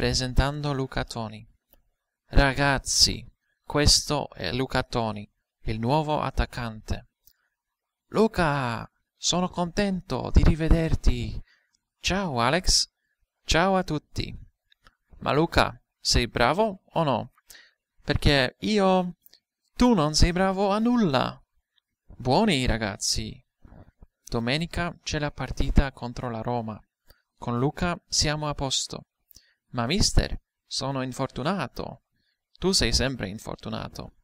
presentando Luca Toni. Ragazzi, questo è Luca Toni, il nuovo attaccante. Luca, sono contento di rivederti. Ciao Alex, ciao a tutti. Ma Luca, sei bravo o no? Perché io... Tu non sei bravo a nulla. Buoni ragazzi. Domenica c'è la partita contro la Roma. Con Luca siamo a posto. Ma mister, sono infortunato. Tu sei sempre infortunato.